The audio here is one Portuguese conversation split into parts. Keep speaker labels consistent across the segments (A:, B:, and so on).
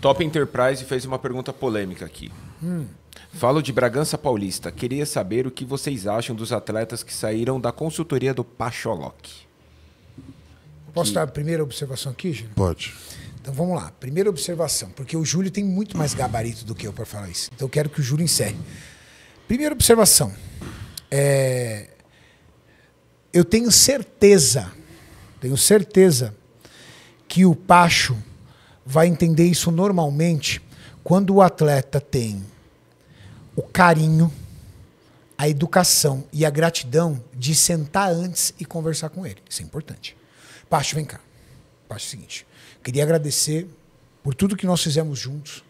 A: Top Enterprise fez uma pergunta polêmica aqui. Hum. Falo de Bragança Paulista. Queria saber o que vocês acham dos atletas que saíram da consultoria do Pacholoc. Posso que... dar a primeira observação aqui, Júlio? Pode. Então vamos lá. Primeira observação, porque o Júlio tem muito mais gabarito do que eu para falar isso. Então eu quero que o Júlio encerre. Primeira observação. É... Eu tenho certeza, tenho certeza que o Pacho vai entender isso normalmente quando o atleta tem o carinho, a educação e a gratidão de sentar antes e conversar com ele. Isso é importante. Pacho, vem cá. Pacho, é o seguinte. Queria agradecer por tudo que nós fizemos juntos.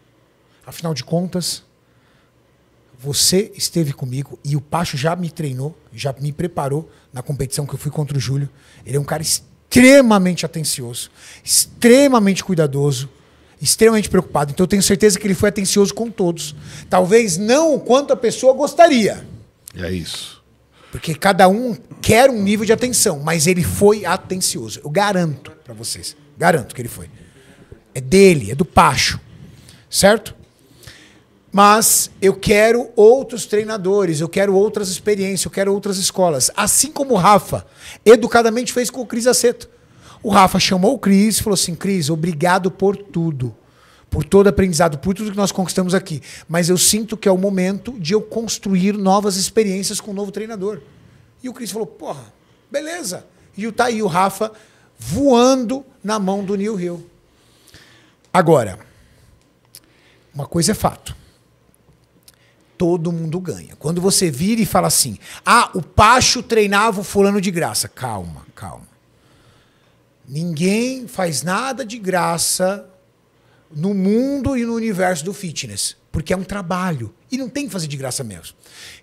A: Afinal de contas, você esteve comigo e o Pacho já me treinou, já me preparou na competição que eu fui contra o Júlio. Ele é um cara extremamente atencioso, extremamente cuidadoso, extremamente preocupado. Então eu tenho certeza que ele foi atencioso com todos. Talvez não o quanto a pessoa gostaria.
B: É isso.
A: Porque cada um quer um nível de atenção, mas ele foi atencioso. Eu garanto para vocês. Garanto que ele foi. É dele, é do Pacho. Certo? Mas eu quero outros treinadores, eu quero outras experiências, eu quero outras escolas. Assim como o Rafa, educadamente fez com o Cris Aceto. O Rafa chamou o Cris e falou assim: Cris, obrigado por tudo, por todo aprendizado, por tudo que nós conquistamos aqui. Mas eu sinto que é o momento de eu construir novas experiências com um novo treinador. E o Cris falou: porra, beleza. E tá aí o Rafa voando na mão do Neil Hill. Agora, uma coisa é fato todo mundo ganha. Quando você vira e fala assim: ah, o Pacho treinava o fulano de graça. Calma, calma. Ninguém faz nada de graça no mundo e no universo do fitness, porque é um trabalho e não tem que fazer de graça mesmo.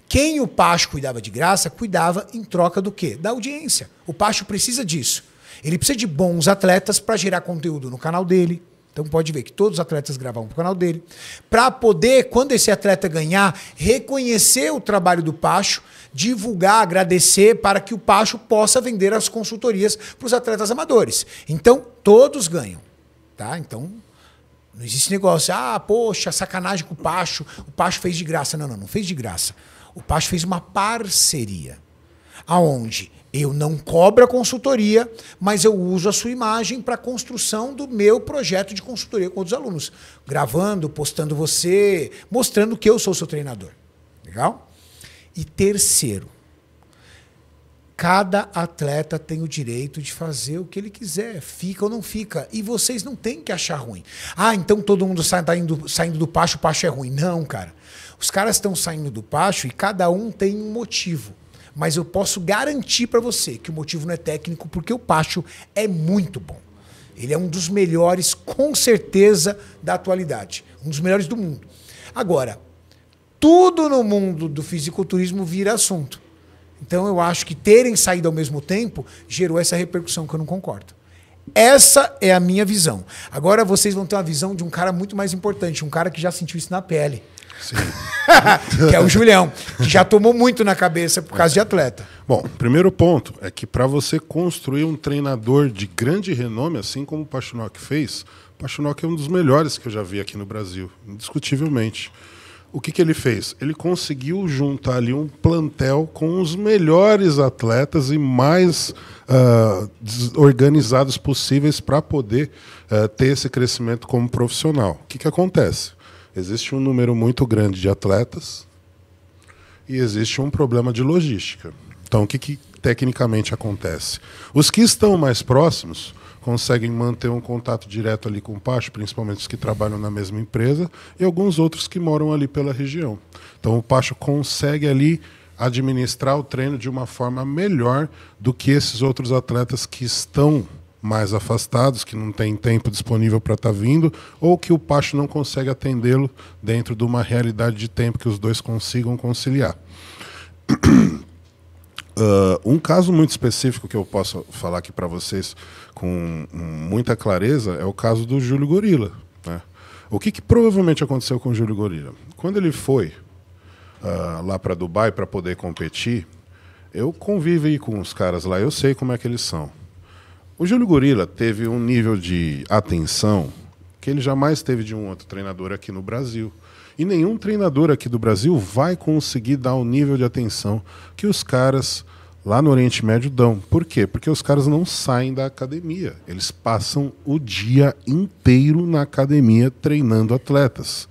A: Quem o Pacho cuidava de graça, cuidava em troca do quê? Da audiência. O Pacho precisa disso. Ele precisa de bons atletas para gerar conteúdo no canal dele então pode ver que todos os atletas gravavam o canal dele. Para poder, quando esse atleta ganhar, reconhecer o trabalho do Pacho, divulgar, agradecer para que o Pacho possa vender as consultorias para os atletas amadores. Então, todos ganham. Tá? Então, não existe negócio, ah, poxa, sacanagem com o Pacho, o Pacho fez de graça. Não, não, não fez de graça. O Pacho fez uma parceria aonde eu não cobro a consultoria, mas eu uso a sua imagem para a construção do meu projeto de consultoria com outros alunos, gravando, postando você, mostrando que eu sou seu treinador. Legal? E terceiro, cada atleta tem o direito de fazer o que ele quiser, fica ou não fica. E vocês não têm que achar ruim. Ah, então todo mundo sai, tá indo, saindo do pacho, o pacho é ruim. Não, cara. Os caras estão saindo do pacho e cada um tem um motivo. Mas eu posso garantir para você que o motivo não é técnico, porque o Pacho é muito bom. Ele é um dos melhores, com certeza, da atualidade. Um dos melhores do mundo. Agora, tudo no mundo do fisiculturismo vira assunto. Então eu acho que terem saído ao mesmo tempo gerou essa repercussão que eu não concordo. Essa é a minha visão. Agora vocês vão ter uma visão de um cara muito mais importante, um cara que já sentiu isso na pele.
B: que é o Julião, que já tomou muito na cabeça por causa de atleta. Bom, primeiro ponto é que para você construir um treinador de grande renome, assim como o Pachinok fez, o Pachinok é um dos melhores que eu já vi aqui no Brasil, indiscutivelmente. O que, que ele fez? Ele conseguiu juntar ali um plantel com os melhores atletas e mais uh, ah, organizados possíveis para poder uh, ter esse crescimento como profissional. O que, que acontece? Existe um número muito grande de atletas e existe um problema de logística. Então, o que, que tecnicamente acontece? Os que estão mais próximos conseguem manter um contato direto ali com o Pacho, principalmente os que trabalham na mesma empresa, e alguns outros que moram ali pela região. Então, o Pacho consegue ali administrar o treino de uma forma melhor do que esses outros atletas que estão mais afastados, que não tem tempo disponível para estar tá vindo, ou que o Pacho não consegue atendê-lo dentro de uma realidade de tempo que os dois consigam conciliar. Uh, um caso muito específico que eu posso falar aqui para vocês com muita clareza é o caso do Júlio Gorila. Né? O que, que, provavelmente aconteceu com o Júlio Gorila? Quando ele foi uh, lá para Dubai para poder competir, eu convivo aí com os caras lá, eu sei como é que eles são. O Júlio Gorila teve um nível de atenção que ele jamais teve de um outro treinador aqui no Brasil. E nenhum treinador aqui do Brasil vai conseguir dar o nível de atenção que os caras lá no Oriente Médio dão. Por quê? Porque os caras não saem da academia. Eles passam o dia inteiro na academia treinando atletas.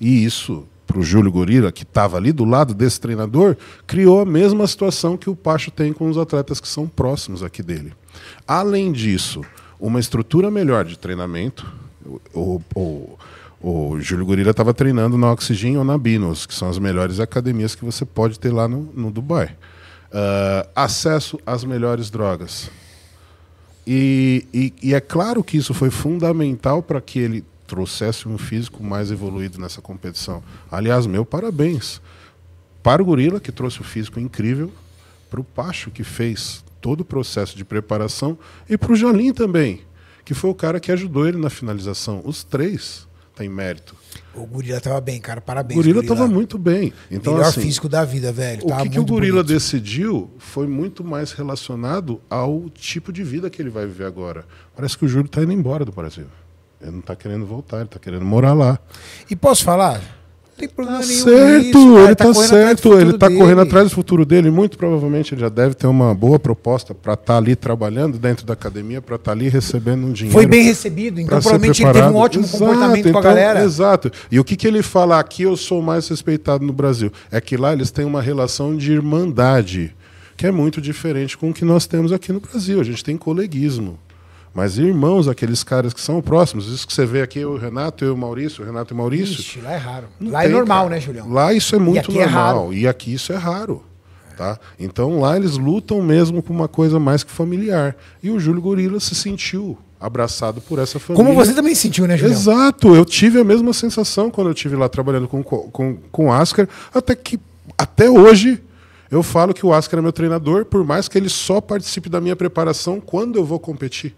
B: E isso, para o Júlio Gorila, que estava ali do lado desse treinador, criou a mesma situação que o Pacho tem com os atletas que são próximos aqui dele. Além disso, uma estrutura melhor de treinamento. O, o, o, Júlio Gorila estava treinando na Oxygen ou na Binos, que são as melhores academias que você pode ter lá no, no Dubai. Uh, acesso às melhores drogas. E, e, e, é claro que isso foi fundamental para que ele trouxesse um físico mais evoluído nessa competição. Aliás, meu parabéns para o Gorila, que trouxe o um físico incrível, para o Pacho, que fez todo o processo de preparação, e para o Jalim também, que foi o cara que ajudou ele na finalização. Os três têm mérito. O Gorila estava bem, cara, parabéns. O Gorila estava muito bem. Então, Melhor assim, físico
A: da vida, velho. O que, que, o Gorila bonito.
B: decidiu foi muito mais relacionado ao tipo de vida que ele vai viver agora. Parece que o Júlio está indo embora do Brasil. Ele não está querendo voltar, ele está querendo morar lá. E posso falar? tem tá problema tá nenhum. Certo, isso, ele está tá certo, ele está correndo atrás do futuro dele. Muito provavelmente ele já deve ter uma boa proposta para estar tá ali trabalhando dentro da academia, para estar tá ali recebendo um dinheiro. Foi bem recebido, então provavelmente ele teve um ótimo exato, comportamento com a então, galera. Exato. E o que, que ele fala aqui eu sou mais respeitado no Brasil? É que lá eles têm uma relação de irmandade, que é muito diferente com o que nós temos aqui no Brasil. A gente tem coleguismo. Mas irmãos, aqueles caras que são próximos, isso que você vê aqui, o Renato e o Maurício, o Renato e o Maurício. Ixi,
A: lá é raro. Lá é tem, é normal, cara. né, Julião? Lá isso é muito é normal.
B: É e aqui isso é raro. Tá? Então lá eles lutam mesmo com uma coisa mais que familiar. E o Júlio Gorila se sentiu abraçado por essa família. Como você também sentiu, né, Julião? Exato. Eu tive a mesma sensação quando eu tive lá trabalhando com, com, com o até que até hoje eu falo que o Asker é meu treinador, por mais que ele só participe da minha preparação quando eu vou competir.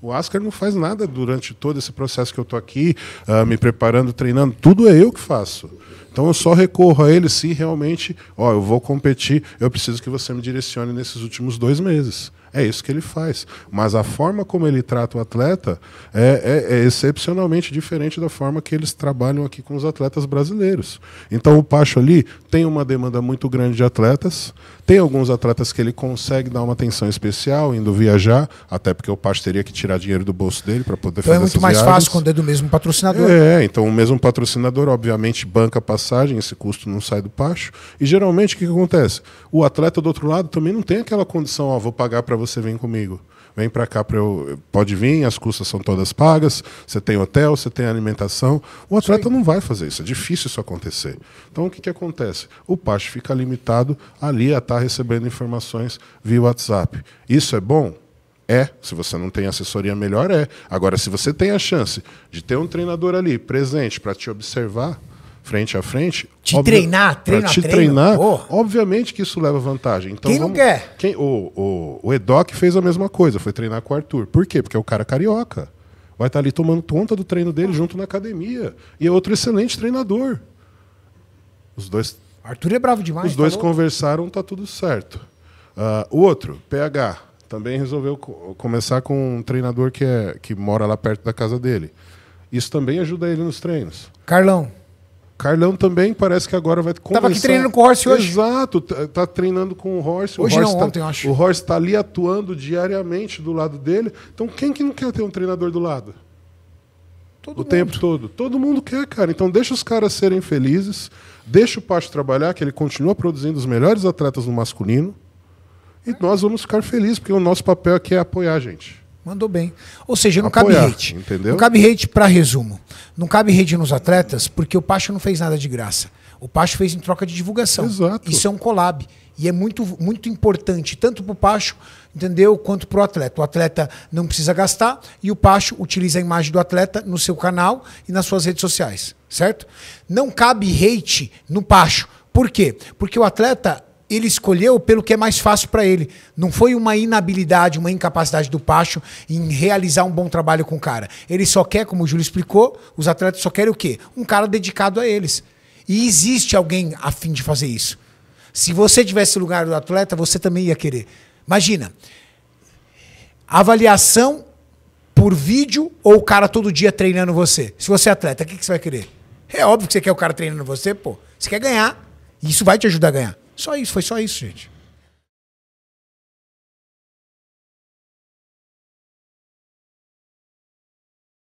B: O Ascar não faz nada durante todo esse processo que eu estou aqui, uh, me preparando, treinando. Tudo é eu que faço. Então eu só recorro a ele se realmente, ó, eu vou competir, eu preciso que você me direcione nesses últimos dois meses. É isso que ele faz. Mas a forma como ele trata o atleta é, é, é, excepcionalmente diferente da forma que eles trabalham aqui com os atletas brasileiros. Então o Pacho ali tem uma demanda muito grande de atletas, tem alguns atletas que ele consegue dar uma atenção especial indo viajar, até porque o Pacho teria que tirar dinheiro do bolso dele para poder então é fazer É muito mais viagens. fácil quando é do mesmo patrocinador. É, então o mesmo patrocinador, obviamente, banca passagem, esse custo não sai do Pacho. E geralmente o que, que acontece? O atleta do outro lado também não tem aquela condição, ó, vou pagar para você vir comigo vem para cá para eu. Pode vir, as custas são todas pagas, você tem hotel, você tem alimentação. O atleta Sim. não vai fazer isso, é difícil isso acontecer. Então o que, que acontece? O pacho fica limitado ali a estar tá recebendo informações via WhatsApp. Isso é bom? É. Se você não tem assessoria melhor, é. Agora, se você tem a chance de ter um treinador ali presente para te observar, frente a frente. Te óbvio, treinar, te treino, treinar. Porra. Obviamente que isso leva vantagem. Então, quem vamos, não quer? Quem, o, o, o Edoc fez a mesma coisa, foi treinar com o Arthur. Por quê? Porque é o cara carioca. Vai estar tá ali tomando conta do treino dele junto na academia. E é outro excelente treinador. Os dois. Arthur é bravo demais. Os dois tá conversaram, tá tudo certo. Ah, o uh, outro, PH, também resolveu co começar com um treinador que, é, que mora lá perto da casa dele. Isso também ajuda ele nos treinos. Carlão. Carlão também parece que agora vai começar... Tava aqui treinando com o Horse hoje. Exato, tá, tá treinando com o Horse. Hoje o não, tá, ontem, acho. O Horse está ali atuando diariamente do lado dele. Então quem que não quer ter um treinador do lado? Todo o mundo. tempo todo. Todo mundo quer, cara. Então deixa os caras serem felizes, deixa o Pacho trabalhar, que ele continua produzindo os melhores atletas no masculino. E nós vamos ficar felizes, porque o nosso papel aqui é apoiar a gente. Mandou bem. Ou seja, não cabe hate. Entendeu? Não cabe
A: hate para resumo. Não cabe hate nos atletas porque o Pacho não fez nada de graça. O Pacho fez em troca de divulgação. Exato. Isso é um collab. E é muito, muito importante, tanto para o Pacho, entendeu? Quanto para o atleta. O atleta não precisa gastar e o Pacho utiliza a imagem do atleta no seu canal e nas suas redes sociais, certo? Não cabe hate no Pacho. Por quê? Porque o atleta ele escolheu pelo que é mais fácil para ele. Não foi uma inabilidade, uma incapacidade do Pacho em realizar um bom trabalho com o cara. Ele só quer, como o Júlio explicou, os atletas só querem o quê? Um cara dedicado a eles. E existe alguém a fim de fazer isso. Se você tivesse lugar do atleta, você também ia querer. Imagina, avaliação por vídeo ou o cara todo dia treinando você? Se você é atleta, o que, que você vai querer? É óbvio que você quer o cara treinando você, pô. Você quer ganhar. E isso vai te ajudar a ganhar. Só isso, foi só isso, gente.